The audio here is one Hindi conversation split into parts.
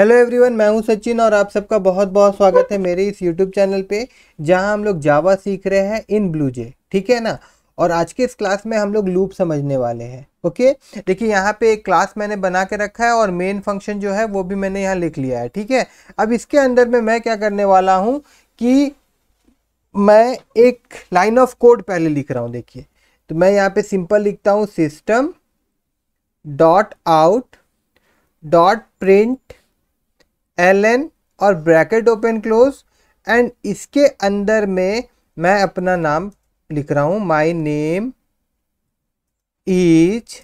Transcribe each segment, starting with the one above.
हेलो एवरीवन मैं हूं सचिन और आप सबका बहुत बहुत स्वागत है मेरे इस यूट्यूब चैनल पे जहां हम लोग जावा सीख रहे हैं इन ब्लू जे ठीक है ना और आज के इस क्लास में हम लोग लूप समझने वाले हैं ओके देखिए यहाँ पे एक क्लास मैंने बना के रखा है और मेन फंक्शन जो है वो भी मैंने यहाँ लिख लिया है ठीक है अब इसके अंदर में मैं क्या करने वाला हूँ कि मैं एक लाइन ऑफ कोड पहले लिख रहा हूँ देखिए तो मैं यहाँ पे सिंपल लिखता हूँ system dot out dot print L N और ब्रैकेट ओपन क्लोज एंड इसके अंदर में मैं अपना नाम लिख रहा हूँ माई नेम ईच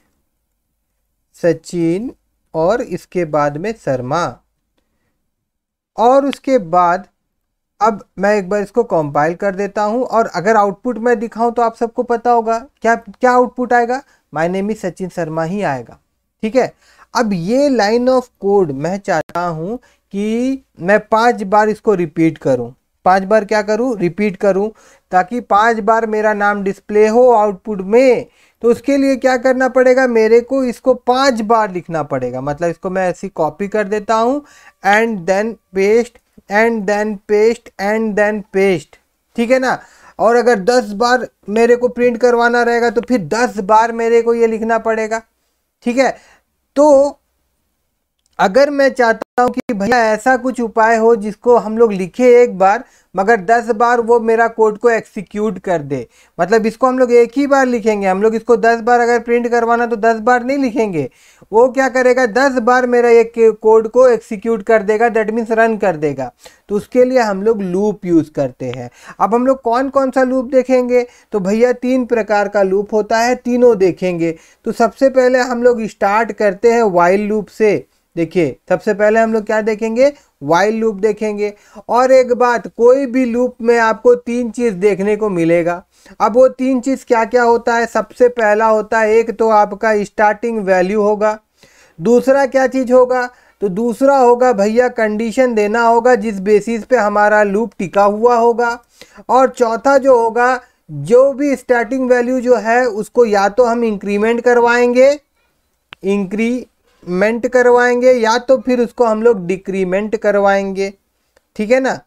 सचिन और इसके बाद में शर्मा और उसके बाद अब मैं एक बार इसको कंपाइल कर देता हूँ और अगर आउटपुट मैं दिखाऊँ तो आप सबको पता होगा क्या क्या आउटपुट आएगा माई नेम ही सचिन शर्मा ही आएगा ठीक है अब ये लाइन ऑफ कोड मैं चाहता हूँ कि मैं पांच बार इसको रिपीट करूं पांच बार क्या करूं रिपीट करूं ताकि पांच बार मेरा नाम डिस्प्ले हो आउटपुट में तो उसके लिए क्या करना पड़ेगा मेरे को इसको पांच बार लिखना पड़ेगा मतलब इसको मैं ऐसी कॉपी कर देता हूं and then paste and then paste and then paste ठीक है ना और अगर दस बार मेरे को प्रिंट करवाना रहेगा तो फिर दस बार मेरे को ये लिखना पड़ेगा ठीक है तो अगर मैं चाहता हूँ कि भैया ऐसा कुछ उपाय हो जिसको हम लोग लिखे एक बार मगर दस बार वो मेरा कोड को एक्सिक्यूट कर दे मतलब इसको हम लोग एक ही बार लिखेंगे हम लोग इसको दस बार अगर प्रिंट करवाना तो दस बार नहीं लिखेंगे वो क्या करेगा दस बार मेरा एक कोड को एक्सिक्यूट कर देगा दैट मीन्स रन कर देगा तो उसके लिए हम लोग लूप यूज़ करते हैं अब हम लोग कौन कौन सा लूप देखेंगे तो भैया तीन प्रकार का लूप होता है तीनों देखेंगे तो सबसे पहले हम लोग स्टार्ट करते हैं वाइल लूप से देखिए सबसे पहले हम लोग क्या देखेंगे वाइल लूप देखेंगे और एक बात कोई भी लूप में आपको तीन चीज़ देखने को मिलेगा अब वो तीन चीज़ क्या क्या होता है सबसे पहला होता है एक तो आपका स्टार्टिंग वैल्यू होगा दूसरा क्या चीज़ होगा तो दूसरा होगा भैया कंडीशन देना होगा जिस बेसिस पे हमारा लूप टिका हुआ होगा और चौथा जो होगा जो भी स्टार्टिंग वैल्यू जो है उसको या तो हम इंक्रीमेंट करवाएंगे इंक्री मेंट करवाएंगे या तो फिर उसको हम लोग डिक्रीमेंट करवाएंगे ठीक है ना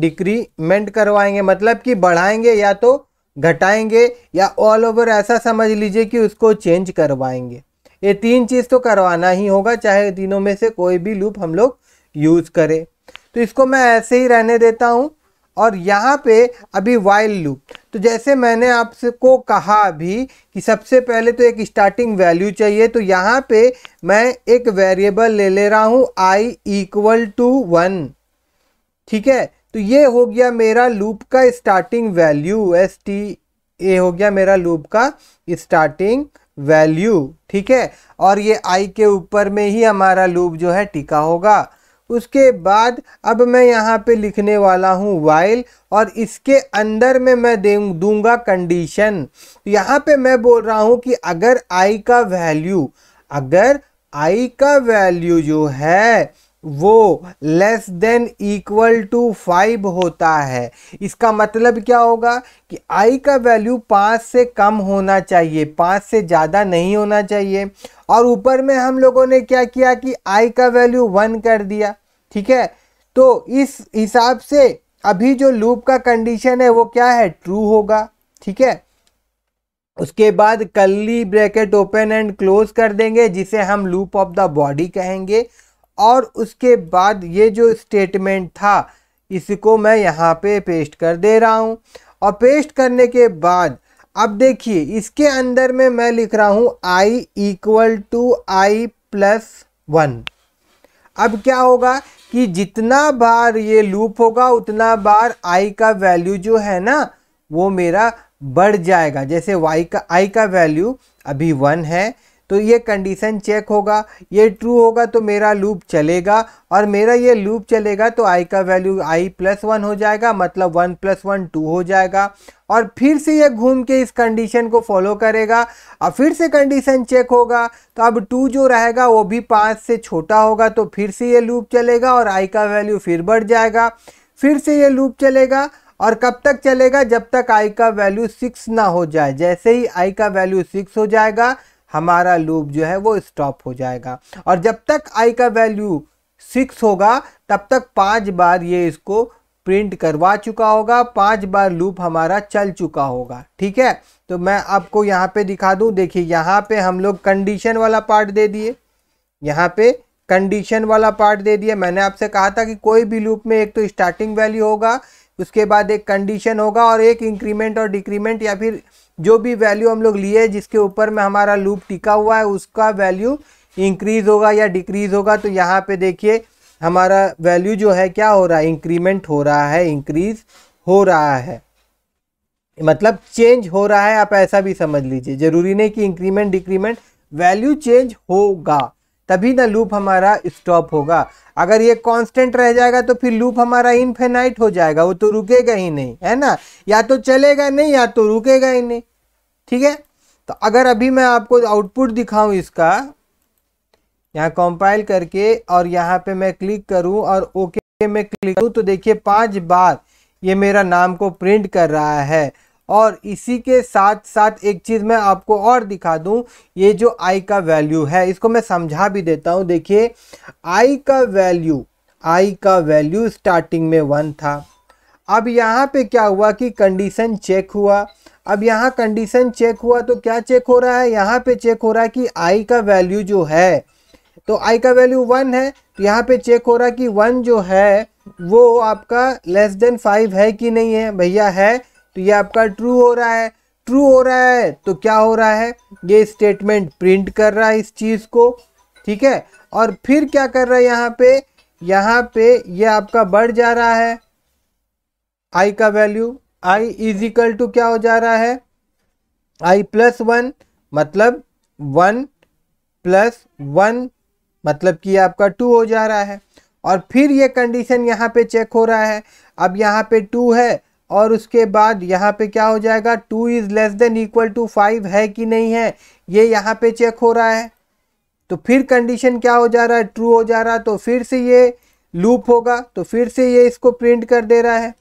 डिक्रीमेंट करवाएंगे मतलब कि बढ़ाएंगे या तो घटाएंगे या ऑल ओवर ऐसा समझ लीजिए कि उसको चेंज करवाएंगे ये तीन चीज़ तो करवाना ही होगा चाहे तीनों में से कोई भी लूप हम लोग यूज़ करें तो इसको मैं ऐसे ही रहने देता हूं और यहाँ पे अभी वाइल लूप तो जैसे मैंने आपको कहा अभी कि सबसे पहले तो एक स्टार्टिंग वैल्यू चाहिए तो यहाँ पे मैं एक वेरिएबल ले ले रहा हूँ आई इक्वल टू वन ठीक है तो ये हो गया मेरा लूप का starting value S T A हो गया मेरा लूप का स्टार्टिंग वैल्यू ठीक है और ये आई के ऊपर में ही हमारा लूप जो है टिका होगा उसके बाद अब मैं यहाँ पे लिखने वाला हूँ वाइल और इसके अंदर में मैं दे दूंगा कंडीशन यहाँ पे मैं बोल रहा हूँ कि अगर आई का वैल्यू अगर आई का वैल्यू जो है वो less than equal to five होता है इसका मतलब क्या होगा कि आई का वैल्यू पाँच से कम होना चाहिए पाँच से ज़्यादा नहीं होना चाहिए और ऊपर में हम लोगों ने क्या किया कि आई का वैल्यू वन कर दिया ठीक है तो इस हिसाब से अभी जो लूप का कंडीशन है वो क्या है ट्रू होगा ठीक है उसके बाद कल्ली ब्रैकेट ओपन एंड क्लोज कर देंगे जिसे हम लूप ऑफ द बॉडी कहेंगे और उसके बाद ये जो स्टेटमेंट था इसको मैं यहाँ पे पेस्ट कर दे रहा हूँ और पेस्ट करने के बाद अब देखिए इसके अंदर में मैं लिख रहा हूँ I equal to I plus one अब क्या होगा कि जितना बार ये लूप होगा उतना बार आई का वैल्यू जो है ना वो मेरा बढ़ जाएगा जैसे वाई का आई का वैल्यू अभी वन है तो ये कंडीशन चेक होगा ये ट्रू होगा तो मेरा लूप चलेगा और मेरा ये लूप चलेगा तो आई का वैल्यू आई प्लस वन हो जाएगा मतलब वन प्लस वन टू हो जाएगा और फिर से ये घूम के इस कंडीशन को फॉलो करेगा और फिर से कंडीशन चेक होगा तो अब टू जो रहेगा वो भी पाँच से छोटा होगा तो फिर से ये लूप चलेगा और आई का वैल्यू फिर बढ़ जाएगा फिर से ये लूप चलेगा और कब तक चलेगा जब तक आई का वैल्यू सिक्स ना हो जाए जैसे ही आई का वैल्यू सिक्स हो जाएगा हमारा लूप जो है वो स्टॉप हो जाएगा और जब तक आई का वैल्यू सिक्स होगा तब तक पांच बार ये इसको प्रिंट करवा चुका होगा पांच बार लूप हमारा चल चुका होगा ठीक है तो मैं आपको यहाँ पे दिखा दूँ देखिए यहाँ पे हम लोग कंडीशन वाला पार्ट दे दिए यहाँ पे कंडीशन वाला पार्ट दे दिया मैंने आपसे कहा था कि कोई भी लूप में एक तो स्टार्टिंग वैल्यू होगा उसके बाद एक कंडीशन होगा और एक इंक्रीमेंट और डिक्रीमेंट या फिर जो भी वैल्यू हम लोग लिए जिसके ऊपर में हमारा लूप टिका हुआ है उसका वैल्यू इंक्रीज होगा या डिक्रीज होगा तो यहाँ पे देखिए हमारा वैल्यू जो है क्या हो रहा है इंक्रीमेंट हो रहा है इंक्रीज हो रहा है मतलब चेंज हो रहा है आप ऐसा भी समझ लीजिए जरूरी नहीं कि इंक्रीमेंट डिक्रीमेंट वैल्यू चेंज होगा तभी ना लूप हमारा स्टॉप होगा अगर ये कांस्टेंट रह जाएगा तो फिर लूप हमारा इनफेनाइट हो जाएगा वो तो रुकेगा ही नहीं है ना या तो चलेगा नहीं या तो रुकेगा ही नहीं ठीक है तो अगर अभी मैं आपको आउटपुट दिखाऊं इसका यहाँ कंपाइल करके और यहाँ पे मैं क्लिक करूँ और ओके में क्लिक करूँ तो देखिए पांच बार ये मेरा नाम को प्रिंट कर रहा है और इसी के साथ साथ एक चीज़ मैं आपको और दिखा दूँ ये जो आई का वैल्यू है इसको मैं समझा भी देता हूँ देखिए आई का वैल्यू आई का वैल्यू स्टार्टिंग में वन था अब यहाँ पे क्या हुआ कि कंडीशन चेक हुआ अब यहाँ कंडीशन चेक हुआ तो क्या चेक हो रहा है यहाँ पे चेक हो रहा है कि आई का वैल्यू जो है तो आई का वैल्यू वन है तो यहाँ पे चेक हो रहा है कि वन जो है वो आपका लेस देन फाइव है कि नहीं है भैया है तो ये आपका ट्रू हो रहा है ट्रू हो रहा है तो क्या हो रहा है ये स्टेटमेंट प्रिंट कर रहा है इस चीज़ को ठीक है और फिर क्या कर रहा है यहाँ पे यहाँ पे ये यह आपका बढ़ जा रहा है आई का वैल्यू आई इक्वल टू क्या हो जा रहा है आई प्लस वन मतलब वन प्लस वन मतलब कि आपका टू हो जा रहा है और फिर ये कंडीशन यहाँ पे चेक हो रहा है अब यहाँ पे टू है और उसके बाद यहाँ पे क्या हो जाएगा two is less than equal to five है कि नहीं है ये यहाँ पे चेक हो रहा है तो फिर कंडीशन क्या हो जा रहा है ट्रू हो जा रहा है तो फिर से ये लूप होगा तो फिर से ये इसको प्रिंट कर दे रहा है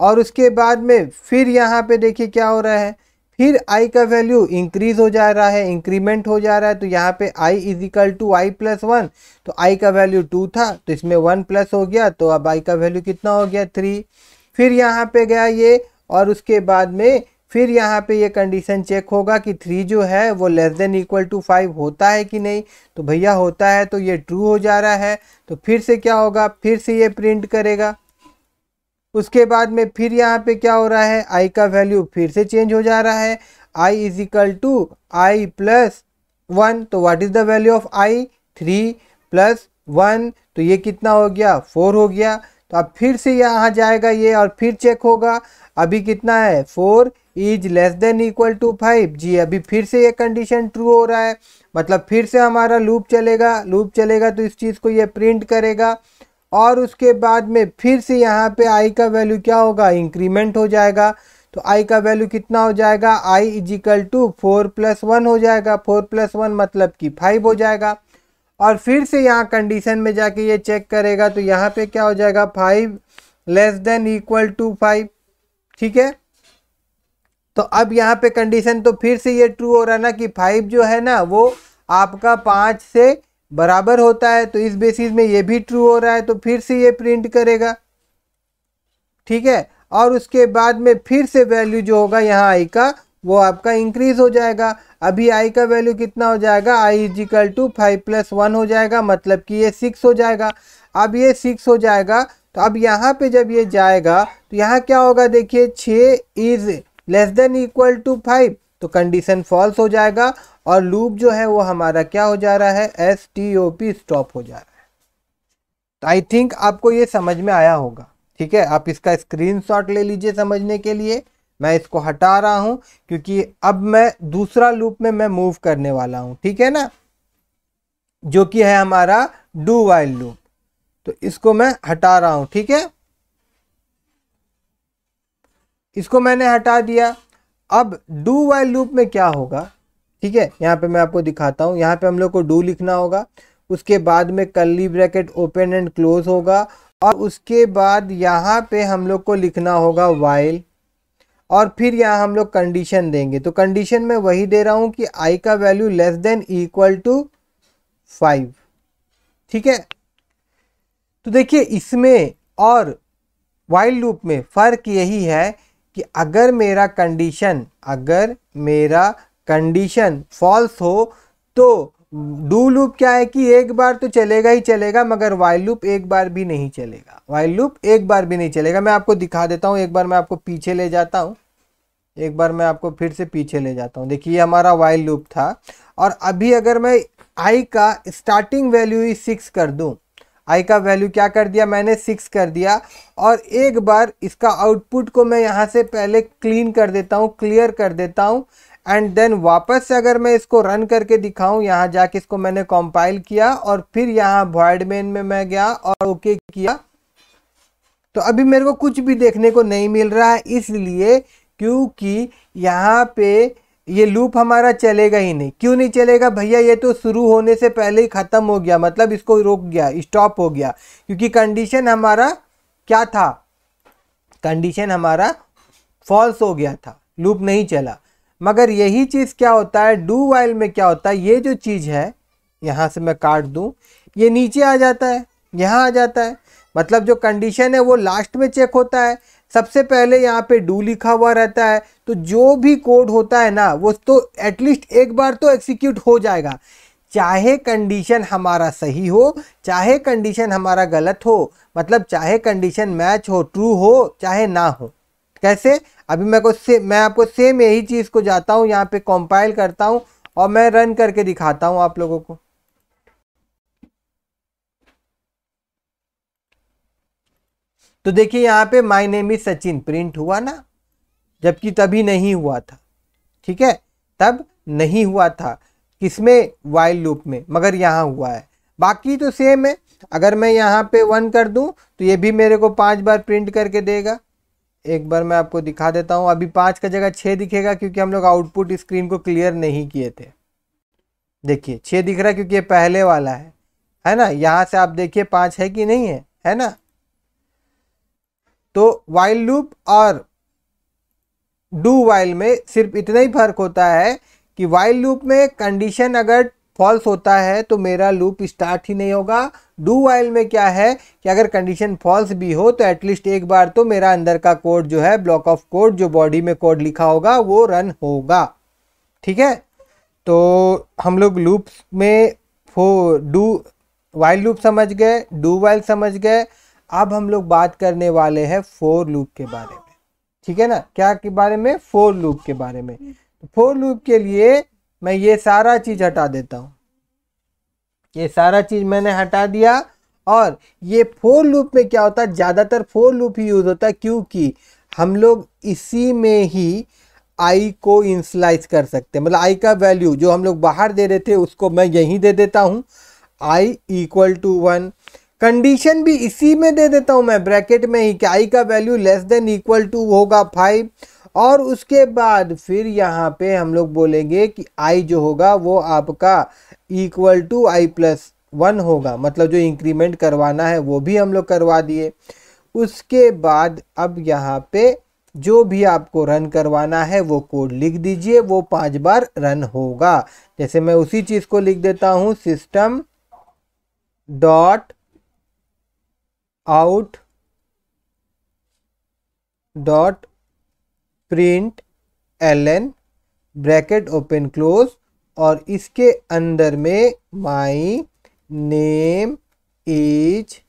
और उसके बाद में फिर यहाँ पे देखिए क्या हो रहा है फिर आई का वैल्यू इंक्रीज हो जा रहा है इंक्रीमेंट हो जा रहा है तो यहाँ पे I is equal to I plus one तो आई का वैल्यू टू था तो इसमें वन प्लस हो गया तो अब आई का वैल्यू कितना हो गया थ्री फिर यहाँ पे गया ये और उसके बाद में फिर यहाँ पे ये कंडीशन चेक होगा कि थ्री जो है वो less than equal to five होता है कि नहीं तो भैया होता है तो ये ट्रू हो जा रहा है तो फिर से क्या होगा फिर से ये प्रिंट करेगा उसके बाद में फिर यहाँ पे क्या हो रहा है आई का वैल्यू फिर से चेंज हो जा रहा है I is equal to I plus one तो what is the value of I three plus one तो ये कितना हो गया फोर हो गया तो अब फिर से यहाँ जाएगा ये और फिर चेक होगा अभी कितना है four is less than equal to five जी अभी फिर से ये कंडीशन ट्रू हो रहा है मतलब फिर से हमारा लूप चलेगा लूप चलेगा तो इस चीज़ को ये प्रिंट करेगा और उसके बाद में फिर से यहाँ पे आई का वैल्यू क्या होगा इंक्रीमेंट हो जाएगा तो आई का वैल्यू कितना हो जाएगा I is equal to four plus one हो जाएगा फोर प्लस वन मतलब कि फाइव हो जाएगा और फिर से यहाँ कंडीशन में जाके ये चेक करेगा तो यहाँ पे क्या हो जाएगा five less than equal to five ठीक है तो अब यहाँ पे कंडीशन तो फिर से ये ट्रू हो रहा ना कि फाइव जो है ना वो आपका पाँच से बराबर होता है तो इस बेसिस में ये भी ट्रू हो रहा है तो फिर से ये प्रिंट करेगा ठीक है और उसके बाद में फिर से वैल्यू जो होगा यहाँ आई का वो आपका इंक्रीज हो जाएगा अभी आई का वैल्यू कितना हो जाएगा I is equal to five plus one हो जाएगा मतलब कि ये सिक्स हो जाएगा अब ये सिक्स हो जाएगा तो अब यहाँ पे जब ये जाएगा तो यहाँ क्या होगा देखिए छः is less than equal to five तो कंडीशन फॉल्स हो जाएगा और लूप जो है वो हमारा क्या हो जा रहा है S T O P stop हो जा रहा है तो आई थिंक आपको ये समझ में आया होगा ठीक है आप इसका स्क्रीनशॉट ले लीजिए समझने के लिए मैं इसको हटा रहा हूं क्योंकि अब मैं दूसरा लूप में मैं मूव करने वाला हूं ठीक है ना जो कि है हमारा डू वाइल लूप तो इसको मैं हटा रहा हूं ठीक है इसको मैंने हटा दिया अब डू वाइल लूप में क्या होगा ठीक है यहाँ पे मैं आपको दिखाता हूँ यहाँ पे हम लोग को डू लिखना होगा उसके बाद में कल्ली ब्रैकेट ओपन एंड क्लोज होगा और उसके बाद यहाँ पे हम लोग को लिखना होगा वाइल और फिर यहाँ हम लोग कंडीशन देंगे तो कंडीशन में वही दे रहा हूँ कि आई का value less than equal to five ठीक है तो देखिए इसमें और वाइल्ड लूप में फ़र्क यही है कि अगर मेरा कंडीशन अगर मेरा कंडीशन फॉल्स हो तो डू लूप क्या है कि एक बार तो चलेगा ही चलेगा मगर वाइल लूप एक बार भी नहीं चलेगा वाइल लूप एक बार भी नहीं चलेगा मैं आपको दिखा देता हूँ एक बार मैं आपको पीछे ले जाता हूँ एक बार मैं आपको फिर से पीछे ले जाता हूँ देखिए हमारा वाइल लूप था और अभी अगर मैं आई का स्टार्टिंग वैल्यू ही सिक्स कर दूँ आई का वैल्यू क्या कर दिया मैंने सिक्स कर दिया और एक बार इसका आउटपुट को मैं यहाँ से पहले क्लीन कर देता हूँ क्लियर कर देता हूँ एंड देन वापस से अगर मैं इसको रन करके दिखाऊं यहाँ जाके इसको मैंने कंपाइल किया और फिर यहाँ वॉइड मेन में मैं गया और ओके किया तो अभी मेरे को कुछ भी देखने को नहीं मिल रहा है इसलिए क्योंकि यहाँ पे ये लूप हमारा चलेगा ही नहीं क्यों नहीं चलेगा भैया ये तो शुरू होने से पहले ही ख़त्म हो गया मतलब इसको रोक गया स्टॉप हो गया क्योंकि कंडीशन हमारा क्या था कंडीशन हमारा फॉल्स हो गया था लूप नहीं चला मगर यही चीज़ क्या होता है डू वाइल में क्या होता है ये जो चीज़ है यहाँ से मैं काट दूँ ये नीचे आ जाता है यहाँ आ जाता है मतलब जो कंडीशन है वो लास्ट में चेक होता है सबसे पहले यहाँ पे डू लिखा हुआ रहता है तो जो भी कोड होता है ना वो तो एटलीस्ट एक बार तो एक्सिक्यूट हो जाएगा चाहे कंडीशन हमारा सही हो चाहे कंडीशन हमारा गलत हो मतलब चाहे कंडीशन मैच हो ट्रू हो चाहे ना हो कैसे अभी मैं को से मैं आपको सेम यही चीज़ को जाता हूँ यहाँ पे कंपाइल करता हूँ और मैं रन करके दिखाता हूँ आप लोगों को तो देखिए यहाँ पे my name is Sachin print हुआ ना जबकि तभी नहीं हुआ था ठीक है तब नहीं हुआ था किसमें वाइल लूप में मगर यहाँ हुआ है बाकी तो सेम है अगर मैं यहाँ पे वन कर दूँ तो ये भी मेरे को पांच बार प्रिंट करके देगा एक बार मैं आपको दिखा देता हूँ अभी पाँच का जगह छः दिखेगा क्योंकि हम लोग आउटपुट स्क्रीन को क्लियर नहीं किए थे देखिए छः दिख रहा है क्योंकि ये पहले वाला है है ना यहाँ से आप देखिए पाँच है कि नहीं है है ना तो वाइल लूप और डू वाइल में सिर्फ इतना ही फर्क होता है कि वाइल लूप में कंडीशन अगर फॉल्स होता है तो मेरा लूप स्टार्ट ही नहीं होगा डू वाइल में क्या है कि अगर कंडीशन फॉल्स भी हो तो एटलीस्ट एक बार तो मेरा अंदर का कोड जो है ब्लॉक ऑफ कोड जो बॉडी में कोड लिखा होगा वो रन होगा ठीक है तो हम लोग लूप में फो डू वाइल लूप समझ गए डू वाइल समझ गए अब हम लोग बात करने वाले हैं फोर लूप के बारे में ठीक है ना क्या के बारे में फोर लूप के बारे में फोर लूप के लिए मैं ये सारा चीज़ हटा देता हूँ ये सारा चीज़ मैंने हटा दिया और ये फोर लूप में क्या होता है ज़्यादातर फोर लूप ही यूज़ होता है क्योंकि हम लोग इसी में ही आई को इंसलाइज कर सकते हैं मतलब आई का वैल्यू जो हम लोग बाहर दे रहे थे उसको मैं यहीं दे देता हूँ I equal to one condition भी इसी में दे देता हूँ मैं ब्रैकेट में ही कि आई का value less than equal to होगा फाइव और उसके बाद फिर यहाँ पे हम लोग बोलेंगे कि आई जो होगा वो आपका equal to I plus one होगा मतलब जो इंक्रीमेंट करवाना है वो भी हम लोग करवा दिए उसके बाद अब यहाँ पे जो भी आपको रन करवाना है वो कोड लिख दीजिए वो पांच बार रन होगा जैसे मैं उसी चीज़ को लिख देता हूँ system dot out dot print N bracket open close और इसके अंदर में माई नेम इज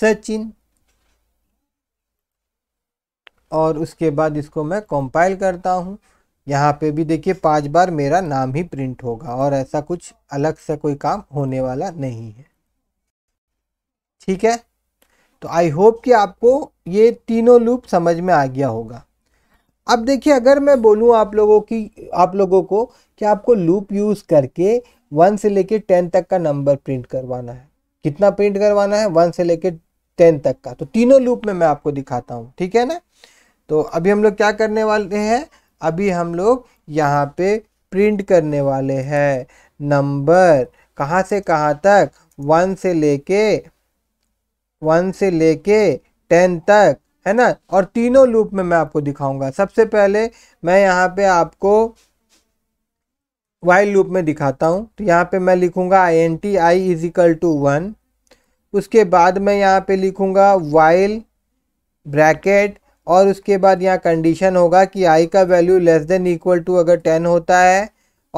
सचिन और उसके बाद इसको मैं कंपाइल करता हूँ यहाँ पे भी देखिए पांच बार मेरा नाम ही प्रिंट होगा और ऐसा कुछ अलग से कोई काम होने वाला नहीं है ठीक है तो आई होप कि आपको ये तीनों लूप समझ में आ गया होगा अब देखिए अगर मैं बोलूँ आप लोगों की आप लोगों को कि आपको लूप यूज़ करके वन से लेके टेन तक का नंबर प्रिंट करवाना है कितना प्रिंट करवाना है वन से लेके टेन तक का तो तीनों लूप में मैं आपको दिखाता हूँ ठीक है ना तो अभी हम लोग क्या करने वाले हैं अभी हम लोग यहाँ पे प्रिंट करने वाले हैं नंबर कहाँ से कहाँ तक वन से लेके वन से लेके टेन तक है ना और तीनों लूप में मैं आपको दिखाऊंगा सबसे पहले मैं यहाँ पे आपको वाइल लूप में दिखाता हूँ तो यहाँ पे मैं लिखूंगा I N T I is equal to one उसके बाद मैं यहाँ पे लिखूंगा वाइल ब्रैकेट और उसके बाद यहाँ कंडीशन होगा कि आई का value less than equal to अगर टेन होता है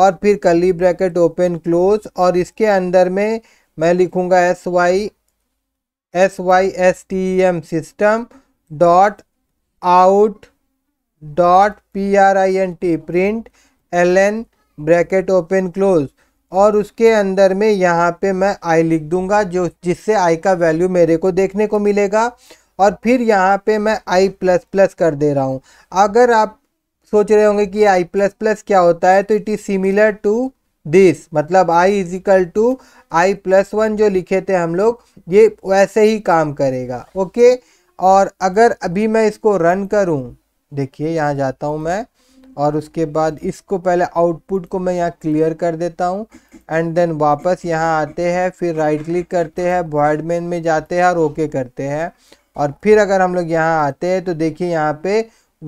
और फिर कली ब्रैकेट ओपन क्लोज और इसके अंदर में मैं लिखूंगा S Y S Y S T M system dot out dot P R I N T print L N bracket open close और उसके अंदर में यहाँ पे मैं आई लिख दूंगा जो जिससे आई का वैल्यू मेरे को देखने को मिलेगा और फिर यहाँ पे मैं आई प्लस प्लस कर दे रहा हूँ अगर आप सोच रहे होंगे कि आई प्लस प्लस क्या होता है तो it is similar to this मतलब I is equal to I plus one जो लिखे थे हम लोग ये वैसे ही काम करेगा ओके okay? और अगर अभी मैं इसको रन करूं देखिए यहाँ जाता हूं मैं और उसके बाद इसको पहले आउटपुट को मैं यहाँ क्लियर कर देता हूँ एंड देन वापस यहाँ आते हैं फिर राइट क्लिक करते हैं बॉयडमेन में जाते हैं और ओके करते हैं और फिर अगर हम लोग यहाँ आते हैं तो देखिए यहाँ पे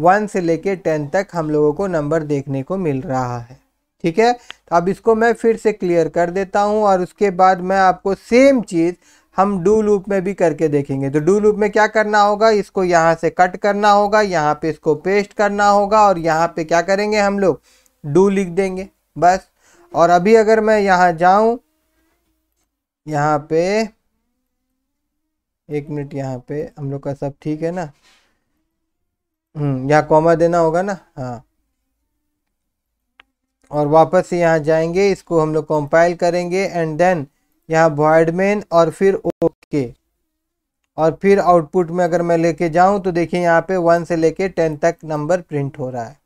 वन से लेके टेन तक हम लोगों को नंबर देखने को मिल रहा है ठीक है तो अब इसको मैं फिर से क्लियर कर देता हूँ और उसके बाद मैं आपको सेम चीज़ हम डू लूप में भी करके देखेंगे तो डू लूप में क्या करना होगा इसको यहाँ से कट करना होगा यहाँ पे इसको पेस्ट करना होगा और यहाँ पे क्या करेंगे हम लोग डू लिख देंगे बस और अभी अगर मैं यहाँ जाऊँ यहाँ पे एक मिनट यहाँ पे हम लोग का सब ठीक है ना हम्म यहाँ कॉमा देना होगा ना हाँ और वापस से यहाँ जाएंगे इसको हम लोग कंपाइल करेंगे एंड देन यहाँ बॉयडमेन और फिर ओके और फिर आउटपुट में अगर मैं लेके जाऊँ तो देखिए यहाँ पे वन से लेके टेन तक नंबर प्रिंट हो रहा है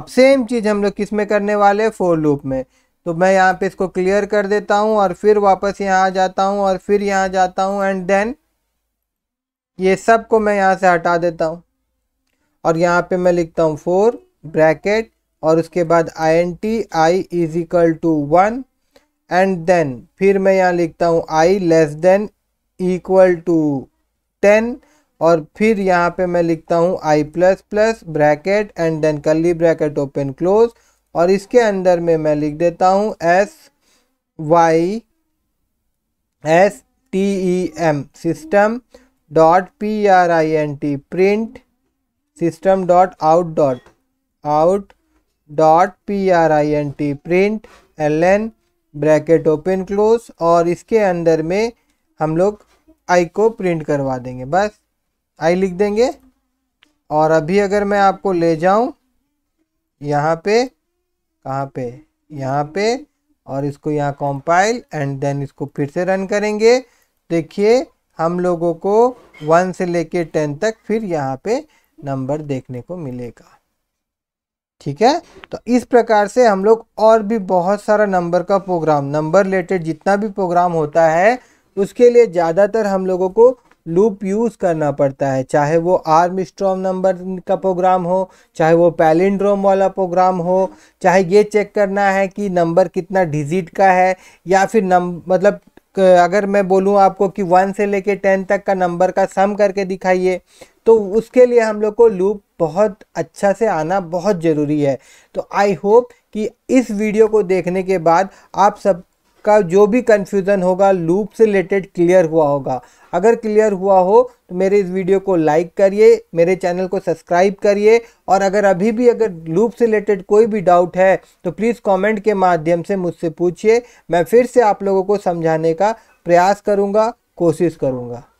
अब सेम चीज़ हम लोग किस में करने वाले फोर लूप में तो मैं यहाँ पे इसको क्लियर कर देता हूँ और फिर वापस यहाँ आ जाता हूँ और फिर यहाँ जाता हूँ एंड देन ये सब को मैं यहाँ से हटा देता हूँ और यहाँ पे मैं लिखता हूँ फोर ब्रैकेट और उसके बाद I N T I is equal to one and then फिर मैं यहाँ लिखता हूँ I less than equal to ten और फिर यहाँ पे मैं लिखता हूँ I plus plus bracket and then curly bracket open close और इसके अंदर में मैं लिख देता हूँ S Y S T E M system dot P R I N T print system dot out dot out dot P R I N T print L N bracket open close और इसके अंदर में हम लोग आई को प्रिंट करवा देंगे बस आई लिख देंगे और अभी अगर मैं आपको ले जाऊं यहाँ पे कहाँ पे यहाँ पे और इसको यहाँ कॉम्पाइल एंड देन इसको फिर से रन करेंगे देखिए हम लोगों को वन से लेके टेन तक फिर यहाँ पे नंबर देखने को मिलेगा ठीक है तो इस प्रकार से हम लोग और भी बहुत सारा नंबर का प्रोग्राम नंबर रिलेटेड जितना भी प्रोग्राम होता है उसके लिए ज़्यादातर हम लोगों को लूप यूज़ करना पड़ता है चाहे वो आर्म स्ट्रॉम नंबर का प्रोग्राम हो चाहे वो पैलिंड्रोम वाला प्रोग्राम हो चाहे ये चेक करना है कि नंबर कितना डिजिट का है या फिर नम मतलब अगर मैं बोलूँ आपको कि वन से लेके टेन तक का नंबर का सम करके दिखाइए तो उसके लिए हम लोग को लूप बहुत अच्छा से आना बहुत ज़रूरी है तो आई होप कि इस वीडियो को देखने के बाद आप सब का जो भी कन्फ्यूज़न होगा लूप से रिलेटेड क्लियर हुआ होगा अगर क्लियर हुआ हो तो मेरे इस वीडियो को लाइक करिए मेरे चैनल को सब्सक्राइब करिए और अगर अभी भी अगर लूप से रिलेटेड कोई भी डाउट है तो प्लीज़ कमेंट के माध्यम से मुझसे पूछिए मैं फिर से आप लोगों को समझाने का प्रयास करूँगा कोशिश करूँगा